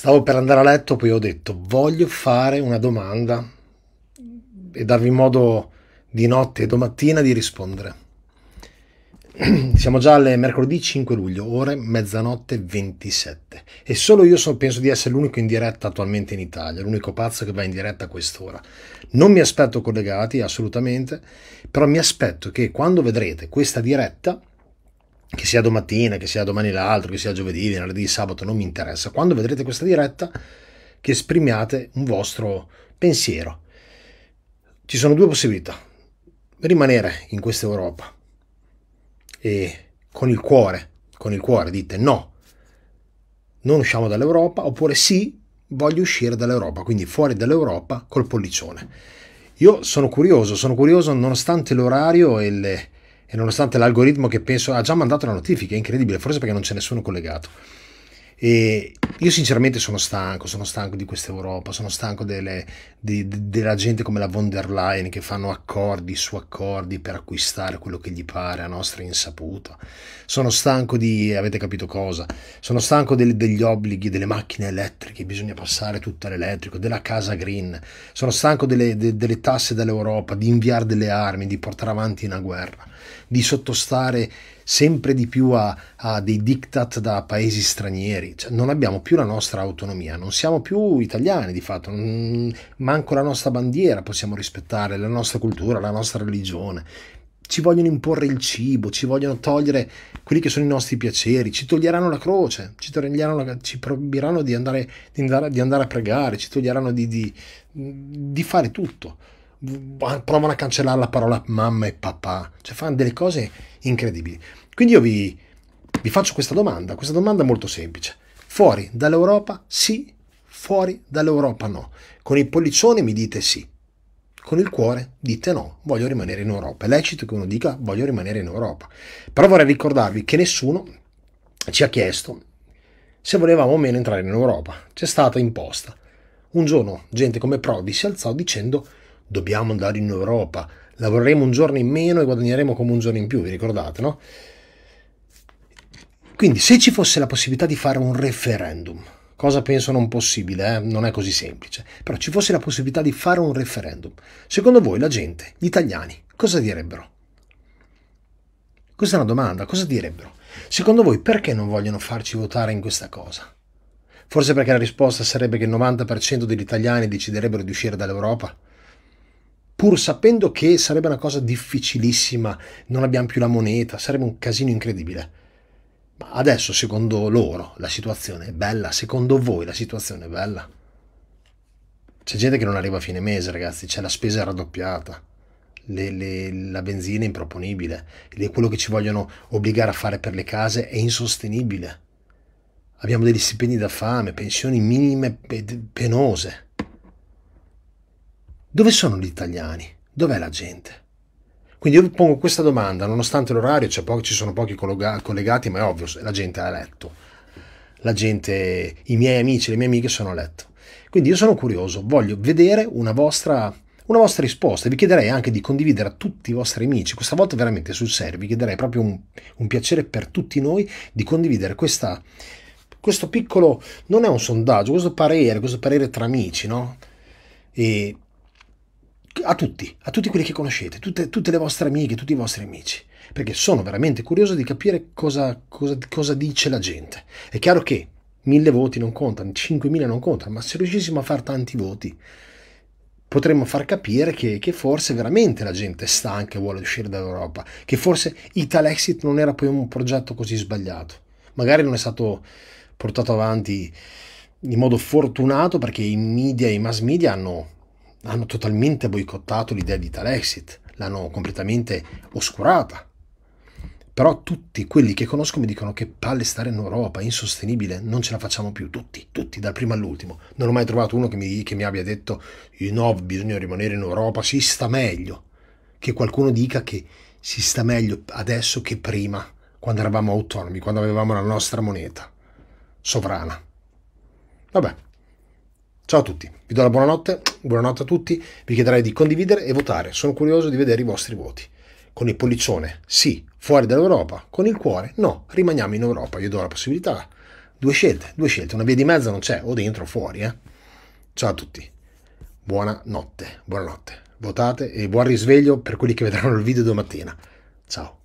Stavo per andare a letto, poi ho detto voglio fare una domanda e darvi modo di notte e domattina di rispondere. Siamo già alle mercoledì 5 luglio, ore mezzanotte 27 e solo io so, penso di essere l'unico in diretta attualmente in Italia, l'unico pazzo che va in diretta a quest'ora. Non mi aspetto collegati assolutamente, però mi aspetto che quando vedrete questa diretta sia domattina, che sia domani l'altro, che sia giovedì, venerdì, sabato, non mi interessa. Quando vedrete questa diretta, che esprimiate un vostro pensiero. Ci sono due possibilità. Rimanere in questa Europa e con il cuore, con il cuore dite no, non usciamo dall'Europa, oppure sì, voglio uscire dall'Europa, quindi fuori dall'Europa col pollicione. Io sono curioso, sono curioso nonostante l'orario e le e nonostante l'algoritmo che penso ha già mandato la notifica, è incredibile, forse perché non c'è nessuno collegato. E, io sinceramente sono stanco, sono stanco di questa Europa, sono stanco delle, di, de, della gente come la von der Leyen che fanno accordi su accordi per acquistare quello che gli pare a nostra insaputa. Sono stanco di, avete capito cosa, sono stanco del, degli obblighi, delle macchine elettriche, bisogna passare tutto all'elettrico, della casa green, sono stanco delle, de, delle tasse dall'Europa, di inviare delle armi, di portare avanti una guerra, di sottostare sempre di più a, a dei diktat da paesi stranieri. Cioè, non abbiamo più la nostra autonomia, non siamo più italiani di fatto, manco la nostra bandiera possiamo rispettare, la nostra cultura, la nostra religione. Ci vogliono imporre il cibo, ci vogliono togliere quelli che sono i nostri piaceri, ci toglieranno la croce, ci, toglieranno la, ci proibiranno di andare, di, andare, di andare, a pregare, ci toglieranno di, di, di fare tutto provano a cancellare la parola mamma e papà, cioè fanno delle cose incredibili. Quindi io vi, vi faccio questa domanda, questa domanda molto semplice. Fuori dall'Europa sì, fuori dall'Europa no. Con il pollicione mi dite sì, con il cuore dite no, voglio rimanere in Europa. È lecito che uno dica voglio rimanere in Europa. Però vorrei ricordarvi che nessuno ci ha chiesto se volevamo o meno entrare in Europa. C'è stata imposta. Un giorno gente come Prodi si alzò dicendo dobbiamo andare in Europa, lavoreremo un giorno in meno e guadagneremo come un giorno in più, vi ricordate, no? Quindi se ci fosse la possibilità di fare un referendum, cosa penso non possibile, eh? non è così semplice, però ci fosse la possibilità di fare un referendum, secondo voi la gente, gli italiani, cosa direbbero? Questa è una domanda, cosa direbbero? Secondo voi perché non vogliono farci votare in questa cosa? Forse perché la risposta sarebbe che il 90% degli italiani deciderebbero di uscire dall'Europa? Pur sapendo che sarebbe una cosa difficilissima, non abbiamo più la moneta, sarebbe un casino incredibile. Adesso secondo loro la situazione è bella, secondo voi la situazione è bella? C'è gente che non arriva a fine mese ragazzi, c'è la spesa raddoppiata. Le, le, la benzina è improponibile, le, quello che ci vogliono obbligare a fare per le case è insostenibile. Abbiamo degli stipendi da fame, pensioni minime pe, penose. Dove sono gli italiani? Dov'è la gente? Quindi io pongo questa domanda, nonostante l'orario, po- ci sono pochi collegati, ma è ovvio, la gente è a letto. La gente, i miei amici, le mie amiche sono a letto. Quindi io sono curioso, voglio vedere una vostra, una vostra risposta. Vi chiederei anche di condividere a tutti i vostri amici, questa volta veramente sul serio, vi chiederei proprio un, un piacere per tutti noi di condividere questa, questo piccolo, non è un sondaggio, questo parere, questo parere tra amici, no? E a tutti, a tutti quelli che conoscete, tutte, tutte, le vostre amiche, tutti i vostri amici, perché sono veramente curioso di capire cosa, cosa, cosa dice la gente. È chiaro che mille voti non contano, 5.000 non contano, ma se riuscissimo a fare tanti voti potremmo far capire che, che, forse veramente la gente è stanca e vuole uscire dall'Europa, che forse Italexit non era poi un progetto così sbagliato. Magari non è stato portato avanti in modo fortunato perché i media e i mass media hanno hanno totalmente boicottato l'idea di tale exit, l'hanno completamente oscurata. Però tutti quelli che conosco mi dicono che palle stare in Europa, è insostenibile, non ce la facciamo più, tutti, tutti, dal primo all'ultimo. Non ho mai trovato uno che mi, che mi abbia detto no, bisogna rimanere in Europa, si sta meglio. Che qualcuno dica che si sta meglio adesso che prima, quando eravamo autonomi, quando avevamo la nostra moneta sovrana. Vabbè, Ciao a tutti, vi do la buonanotte, buonanotte a tutti, vi chiederei di condividere e votare, sono curioso di vedere i vostri voti. Con il pollicione, sì, fuori dall'Europa, con il cuore, no, rimaniamo in Europa, io do la possibilità. Due scelte, due scelte, una via di mezzo non c'è, o dentro o fuori. Eh? Ciao a tutti, buonanotte, buonanotte, votate e buon risveglio per quelli che vedranno il video domattina. Ciao.